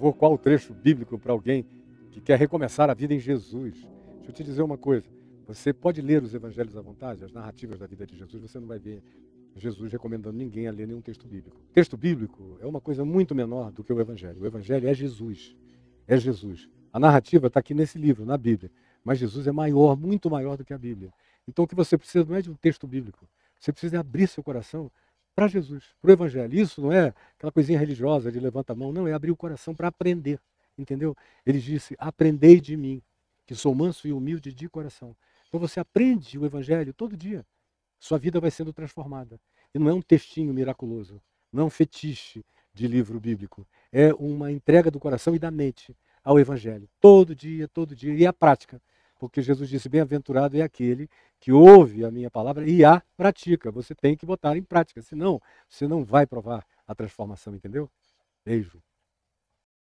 favor, qual o trecho bíblico para alguém que quer recomeçar a vida em Jesus. Deixa eu te dizer uma coisa. Você pode ler os evangelhos à vontade, as narrativas da vida de Jesus, você não vai ver Jesus recomendando ninguém a ler nenhum texto bíblico. O texto bíblico é uma coisa muito menor do que o evangelho. O evangelho é Jesus. É Jesus. A narrativa está aqui nesse livro, na Bíblia. Mas Jesus é maior, muito maior do que a Bíblia. Então o que você precisa não é de um texto bíblico. Você precisa abrir seu coração para Jesus, para o Evangelho. Isso não é aquela coisinha religiosa de levanta a mão, não, é abrir o coração para aprender, entendeu? Ele disse: Aprendei de mim, que sou manso e humilde de coração. Então você aprende o Evangelho todo dia, sua vida vai sendo transformada. E não é um textinho miraculoso, não é um fetiche de livro bíblico, é uma entrega do coração e da mente ao Evangelho, todo dia, todo dia, e é a prática. Porque Jesus disse: Bem-aventurado é aquele que ouve a minha palavra e a pratica. Você tem que botar em prática, senão você não vai provar a transformação, entendeu? Beijo.